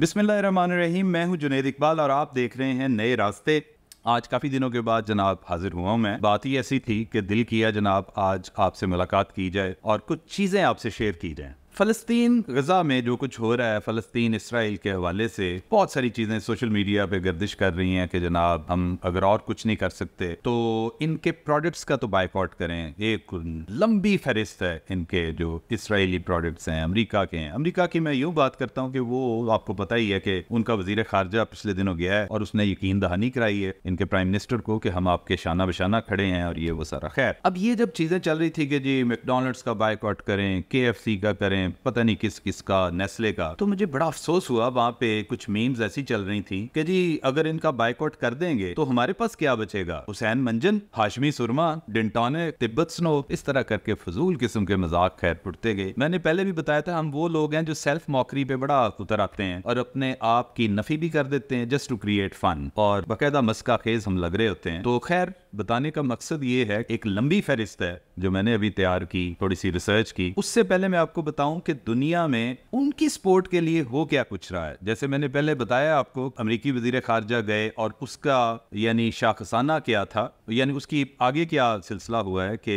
बिसमीम मैं हूं जुनेद इकबाल और आप देख रहे हैं नए रास्ते आज काफ़ी दिनों के बाद जनाब हाजिर हुआ हूं मैं बात ही ऐसी थी कि दिल किया जनाब आज आपसे मुलाकात की जाए और कुछ चीज़ें आपसे शेयर की जाएँ फलस्तीन गजा में जो कुछ हो रहा है फलस्तीन इसराइल के हवाले से बहुत सारी चीज़ें सोशल मीडिया पे गर्दिश कर रही हैं कि जनाब हम अगर और कुछ नहीं कर सकते तो इनके प्रोडक्ट्स का तो बाइकआउट करें एक लंबी फहरिस्त है इनके जो इसराइली प्रोडक्ट्स हैं अमरीका के हैं अमरीका की मैं यूँ बात करता हूँ कि वो आपको पता ही है कि उनका वजीर खारजा पिछले दिनों गया है और उसने यकीन दहानी कराई है इनके प्राइम मिनिस्टर को कि हम आपके शाना बशाना खड़े हैं और ये वो सारा खैर अब ये जब चीज़ें चल रही थी कि जी मैकडोनल्ड्स का बाइकआउट करें के का करें पता नहीं किस किस का नेस्ले का तो मुझे बड़ा अफसोस हुआ वहाँ पे कुछ मीम्स ऐसी चल रही थी कि जी अगर इनका बाइकआउट कर देंगे तो हमारे पास क्या बचेगा हुसैन मंजन हाशमी सुरमा डिंटोने तिब्बत स्नो इस तरह करके फजूल किस्म के मजाक खैर पुटते गए मैंने पहले भी बताया था हम वो लोग हैं जो सेल्फ मॉकरी पे बड़ा उतर आते हैं और अपने आप की नफी भी कर देते हैं जस्ट टू क्रिएट फन और बाकायदा मस्का खेज हम लग रहे होते हैं तो खैर बताने का मकसद ये है एक लंबी फहरिस्त है जो मैंने अभी तैयार की थोड़ी सी रिसर्च की उससे पहले मैं आपको बताऊं कि दुनिया में उनकी स्पोर्ट के लिए हो क्या कुछ रहा है जैसे मैंने पहले बताया आपको अमरीकी वजीर खारजा गए और उसका यानी शाखसाना क्या था यानी उसकी आगे क्या सिलसिला हुआ है कि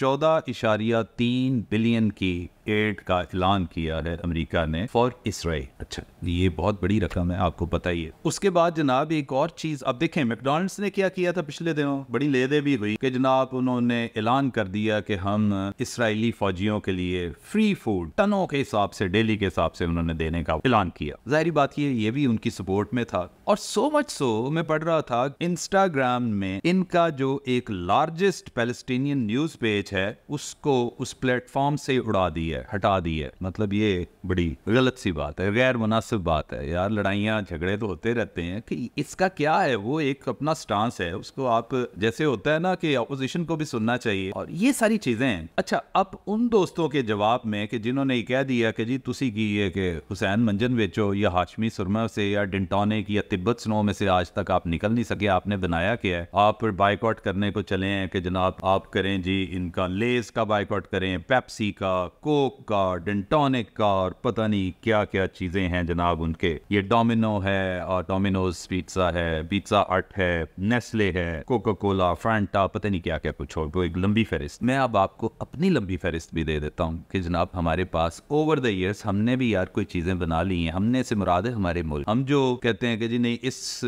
चौदह इशारिया तीन बिलियन की एड का ऐलान किया है अमेरिका ने फॉर इसराइल अच्छा ये बहुत बड़ी रकम है आपको पता ही है उसके बाद जनाब एक और चीज अब देखें मैकडोनल्ड्स ने क्या किया था पिछले दिनों बड़ी लेदे भी हुई कि जनाब उन्होंने ऐलान कर दिया कि हम इसराइली फौजियों के लिए फ्री फूड टनों के हिसाब से डेली के हिसाब से उन्होंने देने का ऐलान किया जाहरी बात यह ये भी उनकी सपोर्ट में था और सो मच सो मैं पढ़ रहा था इंस्टाग्राम में इनका जो एक लार्जेस्ट पैलेस्टीनियन न्यूज पेज है उसको उस प्लेटफॉर्म से उड़ा दी है हटा दी है मतलब ये बड़ी गलत सी बात है गैर मुनासिब बात है यार लड़ाइयाँ झगड़े तो होते रहते हैं कि इसका क्या है वो एक अपना स्टांस है उसको आप जैसे होता है ना कि अपोजिशन को भी सुनना चाहिए और ये सारी चीज़ें हैं अच्छा अब उन दोस्तों के जवाब में कि जिन्होंने ये कह दिया कि जी तुम की ये कि हुसैन मंजन बेचो या हाशमी सुरमा से या डिंटोनिक या तिब्बत स्नो में से आज तक आप निकल नहीं सके आपने बनाया क्या है आप बाइकआउट करने को चले हैं कि जनाब आप करें जी इन का लेस का बाइकआउट करें पेप्सी का कोक का डेंटोनिक का और पता नहीं क्या क्या चीज़ें हैं जनाब उनके ये डोमिनो है और डोमिनोज पिज्ज़ा है पिज्ज़ा अट है नेस्ले है कोका कोला फ्रांटा पता नहीं क्या क्या कुछ और वो एक लंबी फहरिस्त मैं अब आपको अपनी लंबी फहरिस्त भी दे देता हूँ कि जनाब हमारे पास ओवर द ईयर्स हमने भी यार कोई चीज़ें बना ली हैं हमने से मुराद है हमारे मुल्क हम जो कहते हैं कि जी नहीं इस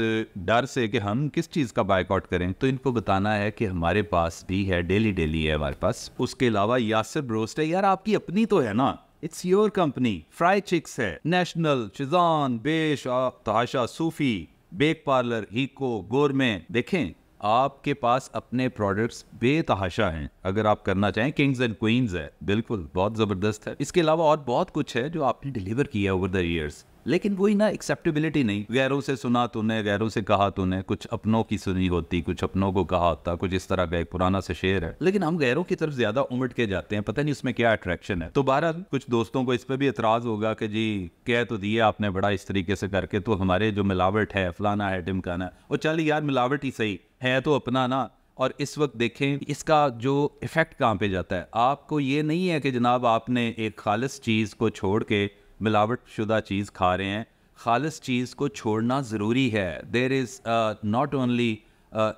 डर से कि हम किस चीज़ का बाइकआउट करें तो इनको बताना है कि हमारे पास भी है डेली डेली है हमारे हमारे पास उसके अलावा यासिर ब्रोस्ट है यार आपकी अपनी तो है ना it's your company fried chicks है नेशनल चिजान बेश ताशा सूफी बेक पार्लर हीको गोरमे देखें आपके पास अपने प्रोडक्ट्स बेतहाशा हैं अगर आप करना चाहें किंग्स एंड क्वींस है बिल्कुल बहुत ज़बरदस्त है इसके अलावा और बहुत कुछ है जो आपने डिलीवर किया ओवर द इयर्स लेकिन वही ना एक्सेप्टेबिलिटी नहीं गैरों से सुना तूने गैरों से कहा तूने कुछ अपनों की सुनी होती कुछ अपनों को कहा होता कुछ इस तरह का एक पुराना से शेर है लेकिन हम गैरों की तरफ ज्यादा उमट के जाते हैं पता नहीं उसमें क्या अट्रैक्शन है तो बहर कुछ दोस्तों को इस पर भी एतराज होगा कि जी कह तो दिए आपने बड़ा इस तरीके से करके तो हमारे जो मिलावट है फलाना है टिमकाना और चल यार मिलावट ही सही है तो अपना ना और इस वक्त देखें इसका जो इफ़ेक्ट कहाँ पे जाता है आपको ये नहीं है कि जनाब आपने एक खालस चीज़ को छोड़ के मिलावट शुदा चीज़ खा रहे हैं खालस चीज़ को छोड़ना ज़रूरी है there is not only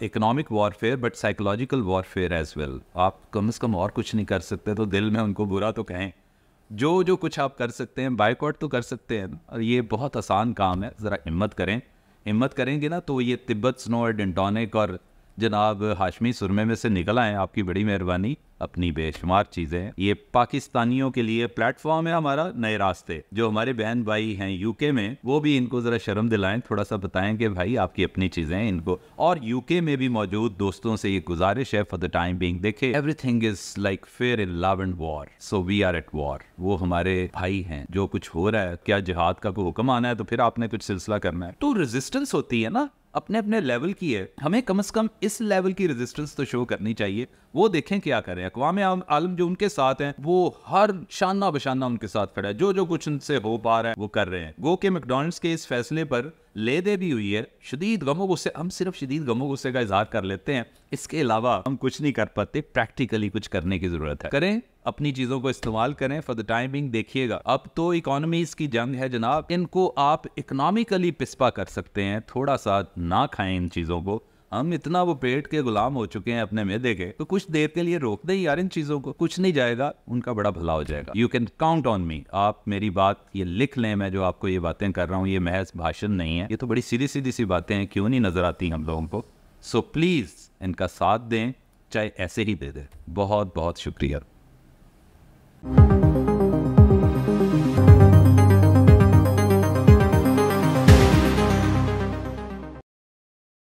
economic warfare but psychological warfare as well आप कम अज़ कम और कुछ नहीं कर सकते तो दिल में उनको बुरा तो कहें जो जो कुछ आप कर सकते हैं बाइकआउट तो कर सकते हैं और ये बहुत आसान काम है ज़रा हिम्मत करें हिम्मत करेंगे ना तो ये तिब्बत स्नो और डेंटोनिक और जनाब हाशमी सुरमे में से निकल आएँ आपकी बड़ी मेहरबानी अपनी बेशुमार चीज़ें ये पाकिस्तानियों के लिए प्लेटफॉर्म है हमारा नए रास्ते जो हमारे बहन भाई हैं यूके में वो भी इनको ज़रा शर्म दिलाएं थोड़ा सा बताएं कि भाई आपकी अपनी चीज़ें इनको और यूके में भी मौजूद दोस्तों से ये गुजारिश है फॉर द टाइम बींग देखे everything is like fair in love and war so we are at war वो हमारे भाई हैं जो कुछ हो रहा है क्या जिहाद का कोई हुक्म आना है तो फिर आपने कुछ सिलसिला करना है तो रेजिस्टेंस होती है ना अपने अपने लेवल की है हमें कम से कम इस लेवल की रेजिस्टेंस तो शो करनी चाहिए वो देखें क्या करें अकवाम आलम जो उनके साथ हैं वो हर शाना बशाना उनके साथ खड़ा है जो जो कुछ उनसे हो पा रहा है वो कर रहे हैं गो के मैकडोनल्ड्स के इस फैसले पर ले दे भी हुई है शदीद गमो गुस्से हम सिर्फ शदीद गमो गुस्से का इजहार कर लेते हैं इसके अलावा हम कुछ नहीं कर पाते प्रैक्टिकली कुछ करने की जरूरत है करें अपनी चीज़ों को इस्तेमाल करें फॉर द टाइमिंग देखिएगा अब तो इकोनॉमीज की जंग है जनाब इनको आप इकोनॉमिकली पिस्पा कर सकते हैं थोड़ा सा ना खाएं इन चीज़ों को हम इतना वो पेट के गुलाम हो चुके हैं अपने मेदे के तो कुछ देर के लिए रोक दे यार इन चीजों को कुछ नहीं जाएगा उनका बड़ा भला हो जाएगा you can count on me आप मेरी बात ये लिख लें मैं जो आपको ये बातें कर रहा हूँ ये महज भाषण नहीं है ये तो बड़ी सीधी सीधी सी बातें हैं क्यों नहीं नजर आती हम लोगों को सो प्लीज इनका साथ दें चाहे ऐसे ही दे दें बहुत बहुत शुक्रिया